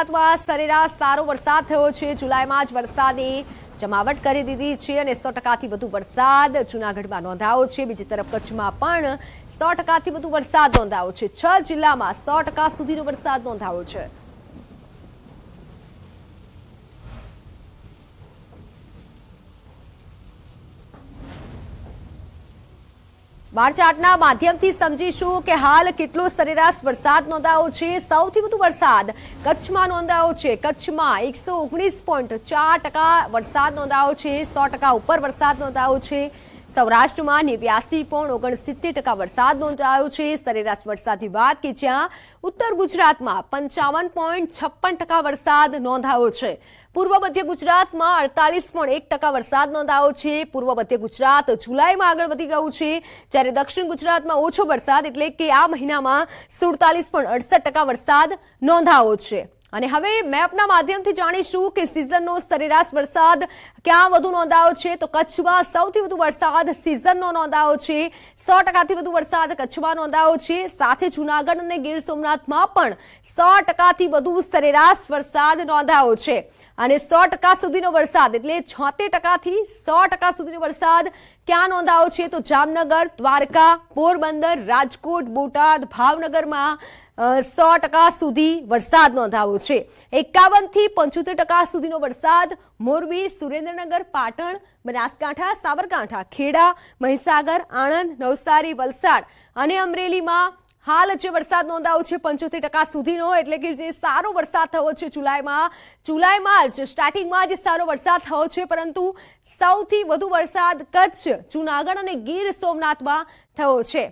અમદાવાદમાં સરેરાશ સારો વરસાદ થયો છે જુલાઈમાં જ વરસાદે જમાવટ કરી દીધી છે અને સો ટકાથી વધુ વરસાદ જૂનાગઢમાં નોંધાયો છે બીજી તરફ કચ્છમાં પણ સો ટકાથી વધુ વરસાદ નોંધાયો છે છ જિલ્લામાં સો ટકા સુધીનો વરસાદ નોંધાયો છે બાર માધ્યમથી સમજીશું કે હાલ કેટલો સરેરાશ વરસાદ નોંધાયો છે સૌથી વધુ વરસાદ કચ્છમાં નોંધાયો છે કચ્છમાં એકસો ઓગણીસ પોઈન્ટ ચાર ટકા વરસાદ નોંધાયો છે સો ટકા ઉપર વરસાદ નોંધાયો છે સૌરાષ્ટ્રમાં નેવ્યાસી પોઈન્ટ ઓગણસિત્તેર ટકા વરસાદ નોંધાયો છે સરેરાશ વરસાદની વાત કે જ્યાં ઉત્તર ગુજરાતમાં પંચાવન પોઈન્ટ છપ્પન ટકા વરસાદ નોંધાયો છે પૂર્વ મધ્ય ગુજરાતમાં અડતાલીસ પોઈન્ટ એક ટકા વરસાદ નોંધાયો છે પૂર્વ મધ્ય ગુજરાત જુલાઈમાં આગળ વધી ગયું છે જ્યારે દક્ષિણ ગુજરાતમાં ઓછો વરસાદ એટલે કે આ મહિનામાં સુડતાલીસ પોઈન્ટ અડસઠ ટકા વરસાદ નોંધાયો છે અને હવે મેપના માધ્યમથી જાણીશું કે સિઝનનો સરેરાશ વરસાદ ક્યાં વધુ નોંધાયો છે તો કચ્છમાં સૌથી વધુ વરસાદ સિઝનનો નોંધાયો છે સો ટકાથી વધુ વરસાદ કચ્છમાં નોંધાયો છે સાથે જૂનાગઢ અને ગીર સોમનાથમાં પણ સો ટકાથી વધુ સરેરાશ વરસાદ નોંધાયો છે અને સો ટકા સુધીનો વરસાદ એટલે છોતેર ટકાથી સો ટકા સુધીનો વરસાદ ક્યાં નોંધાયો છે તો જામનગર દ્વારકા પોરબંદર રાજકોટ બોટાદ ભાવનગરમાં સો ટકા સુધી વરસાદ નોંધાયો છે એકાવનથી પંચોતેર ટકા સુધીનો વરસાદ મોરબી સુરેન્દ્રનગર પાટણ બનાસકાંઠા સાબરકાંઠા ખેડા મહીસાગર આણંદ નવસારી વલસાડ અને અમરેલીમાં હાલ જે વરસાદ નોંધાયો છે પંચોતેર ટકા સુધીનો એટલે કે જે સારો વરસાદ થયો છે જુલાઈમાં જુલાઈમાં જ સ્ટાર્ટિંગમાં જે સારો વરસાદ થયો છે પરંતુ સૌથી વધુ વરસાદ કચ્છ જૂનાગઢ અને ગીર સોમનાથમાં થયો છે